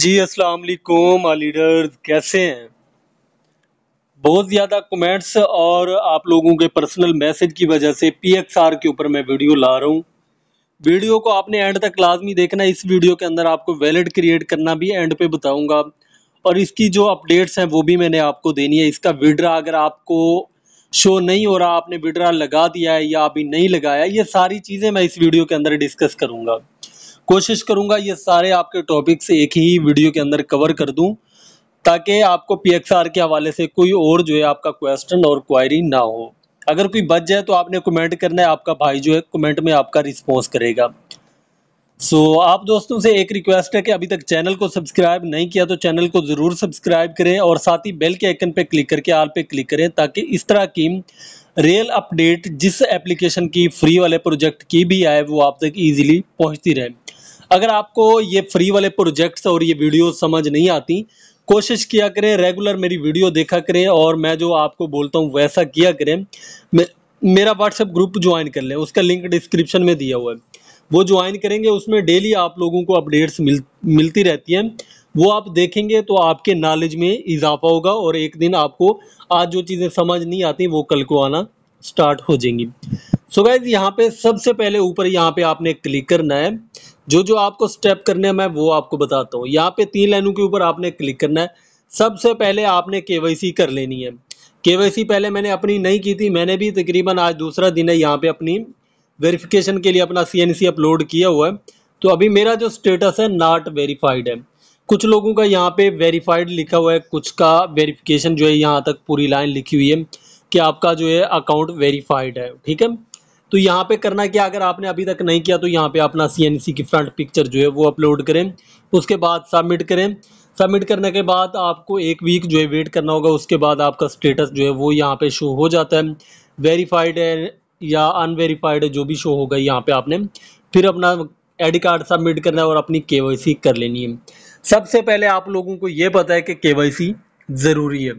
जी अस्सलाम वालेकुम लीडर्स कैसे हैं बहुत ज़्यादा कमेंट्स और आप लोगों के पर्सनल मैसेज की वजह से पीएक्सआर के ऊपर मैं वीडियो ला रहा हूँ वीडियो को आपने एंड तक लाजमी देखना इस वीडियो के अंदर आपको वैलेट क्रिएट करना भी एंड पे बताऊँगा और इसकी जो अपडेट्स हैं वो भी मैंने आपको देनी है इसका विड्रा अगर आपको शो नहीं हो रहा आपने विड्रा लगा दिया है या अभी नहीं लगाया ये सारी चीज़ें मैं इस वीडियो के अंदर डिस्कस करूँगा कोशिश करूंगा ये सारे आपके टॉपिक्स एक ही वीडियो के अंदर कवर कर दूं ताकि आपको पी के हवाले से कोई और जो है आपका क्वेश्चन और क्वायरी ना हो अगर कोई बच जाए तो आपने कमेंट करना है आपका भाई जो है कमेंट में आपका रिस्पॉन्स करेगा सो so, आप दोस्तों से एक रिक्वेस्ट है कि अभी तक चैनल को सब्सक्राइब नहीं किया तो चैनल को ज़रूर सब्सक्राइब करें और साथ ही बेल के आइकन पे क्लिक करके आल पे क्लिक करें ताकि इस तरह की रियल अपडेट जिस एप्लीकेशन की फ्री वाले प्रोजेक्ट की भी आए वो आप तक इजीली पहुंचती रहे अगर आपको ये फ्री वाले प्रोजेक्ट्स और ये वीडियो समझ नहीं आती कोशिश किया करें रेगुलर मेरी वीडियो देखा करें और मैं जो आपको बोलता हूँ वैसा किया करें मेरा व्हाट्सएप ग्रुप ज्वाइन कर लें उसका लिंक डिस्क्रिप्शन में दिया हुआ है वो ज्वाइन करेंगे उसमें डेली आप लोगों को अपडेट्स मिल मिलती रहती हैं वो आप देखेंगे तो आपके नॉलेज में इजाफा होगा और एक दिन आपको आज जो चीज़ें समझ नहीं आती वो कल को आना स्टार्ट हो जाएंगी सो गाइज यहाँ पे सबसे पहले ऊपर यहाँ पे आपने क्लिक करना है जो जो आपको स्टेप करने हैं मैं वो आपको बताता हूँ यहाँ पे तीन लाइनों के ऊपर आपने क्लिक करना है सबसे पहले आपने के कर लेनी है के पहले मैंने अपनी नहीं की थी मैंने भी तकरीबन आज दूसरा दिन है यहाँ पे अपनी वेरिफिकेशन के लिए अपना सी अपलोड किया हुआ है तो अभी मेरा जो स्टेटस है नॉट वेरीफाइड है कुछ लोगों का यहाँ पे वेरीफाइड लिखा हुआ है कुछ का वेरिफिकेशन जो है यहाँ तक पूरी लाइन लिखी हुई है कि आपका जो है अकाउंट वेरीफाइड है ठीक है तो यहाँ पे करना क्या अगर आपने अभी तक नहीं किया तो यहाँ पे अपना सी की फ्रंट पिक्चर जो है वो अपलोड करें उसके बाद सबमिट करें सबमिट करने के बाद आपको एक वीक जो है वेट करना होगा उसके बाद आपका स्टेटस जो है वो यहाँ पे शो हो जाता है वेरीफाइड है या अनवेरीफाइड जो भी शो होगा यहाँ पे आपने फिर अपना आई कार्ड सबमिट करना है और अपनी के कर लेनी है सबसे पहले आप लोगों को ये पता है कि के ज़रूरी है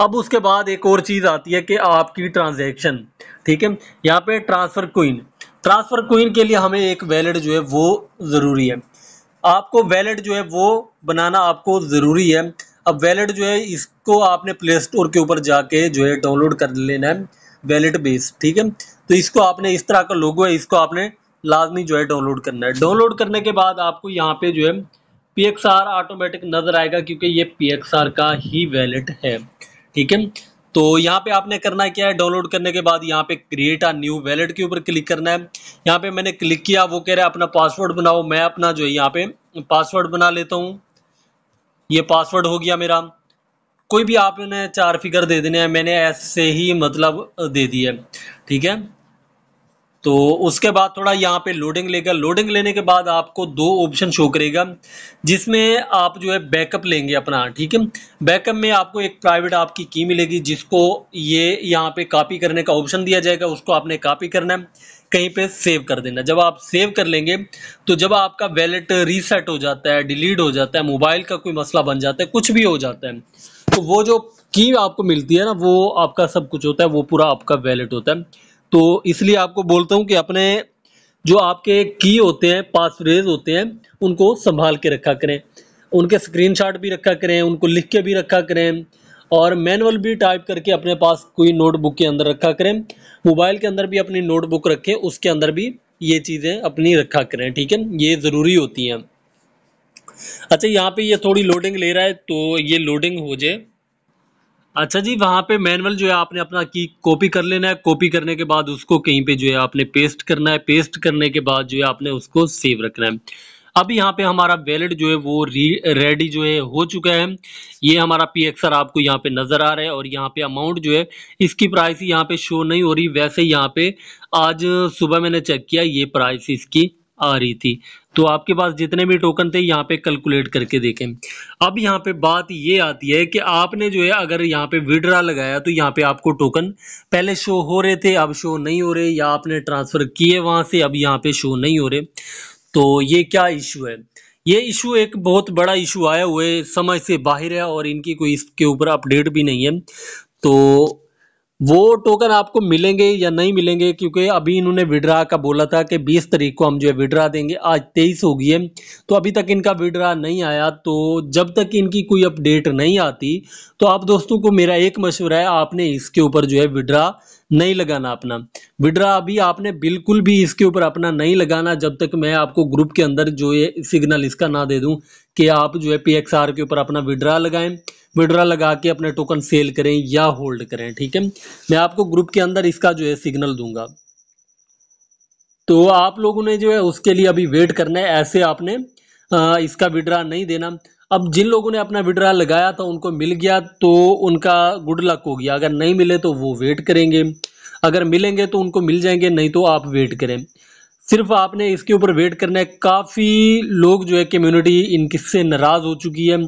अब उसके बाद एक और चीज़ आती है कि आपकी ट्रांजेक्शन ठीक है यहाँ पे ट्रांसफ़र क्वीन ट्रांसफ़र क्वीन के लिए हमें एक वैलिड जो है वो ज़रूरी है आपको वैलेट जो है वो बनाना आपको ज़रूरी है अब वैलेट जो है इसको आपने प्ले स्टोर के ऊपर जाके जो है डाउनलोड कर लेना है वैलेट बेस ठीक है तो इसको आपने इस तरह का लोगो है इसको आपने लाजमी जो है डाउनलोड करना है डाउनलोड करने के बाद आपको यहाँ पे जो है पी ऑटोमेटिक नजर आएगा क्योंकि ये पी का ही वैलेट है ठीक है तो यहाँ पे आपने करना क्या है डाउनलोड करने के बाद यहाँ पे क्रिएट आ न्यू वैलेट के ऊपर क्लिक करना है यहाँ पे मैंने क्लिक किया वो कह रहा है अपना पासवर्ड बनाओ मैं अपना जो है यहाँ पे पासवर्ड बना लेता हूँ ये पासवर्ड हो गया मेरा कोई भी आपने चार फिगर दे देने हैं मैंने ऐसे ही मतलब दे दिए ठीक है तो उसके बाद थोड़ा यहाँ पे लोडिंग लेगा लोडिंग लेने के बाद आपको दो ऑप्शन शो करेगा जिसमें आप जो है बैकअप लेंगे अपना ठीक है बैकअप में आपको एक प्राइवेट आपकी की मिलेगी जिसको ये यहाँ पे कॉपी करने का ऑप्शन दिया जाएगा उसको आपने कॉपी करना है कहीं पे सेव कर देना जब आप सेव कर लेंगे तो जब आपका वैलेट रीसेट हो जाता है डिलीट हो जाता है मोबाइल का कोई मसला बन जाता है कुछ भी हो जाता है तो वो जो की आपको मिलती है ना वो आपका सब कुछ होता है वो पूरा आपका वैलेट होता है तो इसलिए आपको बोलता हूँ कि अपने जो आपके की होते हैं पास फ्रेज होते हैं उनको संभाल के रखा करें उनके स्क्रीनशॉट भी रखा करें उनको लिख के भी रखा करें और मैनुअल भी टाइप करके अपने पास कोई नोटबुक के अंदर रखा करें मोबाइल के अंदर भी अपनी नोटबुक रखें उसके अंदर भी ये चीज़ें अपनी रखा करें ठीक है ये ज़रूरी होती हैं अच्छा यहाँ पे ये थोड़ी लोडिंग ले रहा है तो ये लोडिंग हो जाए अच्छा जी वहाँ पे मैनुअल जो है आपने अपना की कॉपी कर लेना है कॉपी करने के बाद उसको कहीं पे जो है आपने पेस्ट करना है पेस्ट करने के बाद जो है आपने उसको सेव रखना है अब यहाँ पे हमारा वैलेट जो है वो रेडी जो है हो चुका है ये हमारा पी एक्सर आपको यहाँ पे नज़र आ रहा है और यहाँ पे अमाउंट जो है इसकी प्राइस यहाँ पे शो नहीं हो रही वैसे यहाँ पे आज सुबह मैंने चेक किया ये प्राइस इसकी आ रही थी तो आपके पास जितने भी टोकन थे यहाँ पे कैलकुलेट करके देखें अब यहाँ पे बात ये आती है कि आपने जो है अगर यहाँ पे विड्रा लगाया तो यहाँ पे आपको टोकन पहले शो हो रहे थे अब शो नहीं हो रहे या आपने ट्रांसफ़र किए वहाँ से अब यहाँ पे शो नहीं हो रहे तो ये क्या इशू है ये इशू एक बहुत बड़ा इशू आया हुए समझ से बाहर है और इनकी कोई इसके ऊपर अपडेट भी नहीं है तो वो टोकन आपको मिलेंगे या नहीं मिलेंगे क्योंकि अभी इन्होंने विड्रा का बोला था कि 20 तारीख को हम जो है विड्रा देंगे आज 23 हो गई है तो अभी तक इनका विड्रा नहीं आया तो जब तक इनकी कोई अपडेट नहीं आती तो आप दोस्तों को मेरा एक मशवरा है आपने इसके ऊपर जो है विड्रा नहीं लगाना अपना विड्रा अभी आपने बिल्कुल भी इसके ऊपर अपना नहीं लगाना जब तक मैं आपको ग्रुप के अंदर जो ये सिग्नल इसका ना दे दूँ कि आप जो है पी के ऊपर अपना विड्रा लगाएं विड्रा लगा के अपने टोकन सेल करें या होल्ड करें ठीक है मैं आपको ग्रुप के अंदर इसका जो है सिग्नल दूंगा तो आप लोगों ने जो है उसके लिए अभी वेट करना है ऐसे आपने आ, इसका विड्रा नहीं देना अब जिन लोगों ने अपना विड्रा लगाया था उनको मिल गया तो उनका गुड लक हो गया अगर नहीं मिले तो वो वेट करेंगे अगर मिलेंगे तो उनको मिल जाएंगे नहीं तो आप वेट करें सिर्फ आपने इसके ऊपर वेट करना है काफ़ी लोग जो है कम्युनिटी इन से नाराज़ हो चुकी है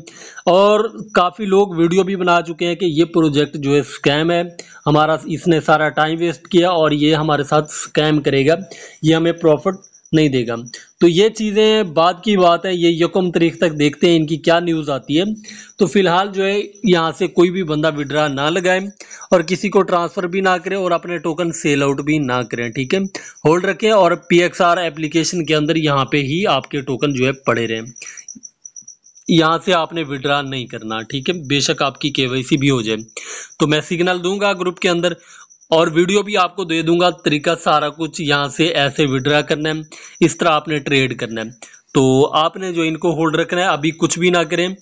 और काफ़ी लोग वीडियो भी बना चुके हैं कि ये प्रोजेक्ट जो है स्कैम है हमारा इसने सारा टाइम वेस्ट किया और ये हमारे साथ स्कैम करेगा ये हमें प्रॉफिट नहीं देगा तो ये चीज़ें बाद की बात है ये यकम तारीख तक देखते हैं इनकी क्या न्यूज़ आती है तो फिलहाल जो है यहाँ से कोई भी बंदा विड्रा ना लगाए और किसी को ट्रांसफ़र भी ना करें और अपने टोकन सेल आउट भी ना करें ठीक है होल्ड रखें और पी एप्लीकेशन के अंदर यहाँ पे ही आपके टोकन जो है पड़े रहें यहाँ से आपने विड्रा नहीं करना ठीक है बेशक आपकी केवाईसी भी हो जाए तो मैं सिग्नल दूंगा ग्रुप के अंदर और वीडियो भी आपको दे दूंगा तरीका सारा कुछ यहाँ से ऐसे विड्रा करना है इस तरह आपने ट्रेड करना है तो आपने जो इनको होल्ड रखना है अभी कुछ भी ना करें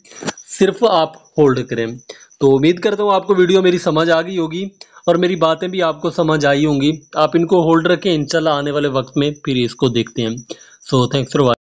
सिर्फ आप होल्ड करें तो उम्मीद करता हूँ आपको वीडियो मेरी समझ आ गई होगी और मेरी बातें भी आपको समझ आई होंगी आप इनको होल्ड रखें इनशाला आने वाले वक्त में फिर इसको देखते हैं सो थैंक्स फॉर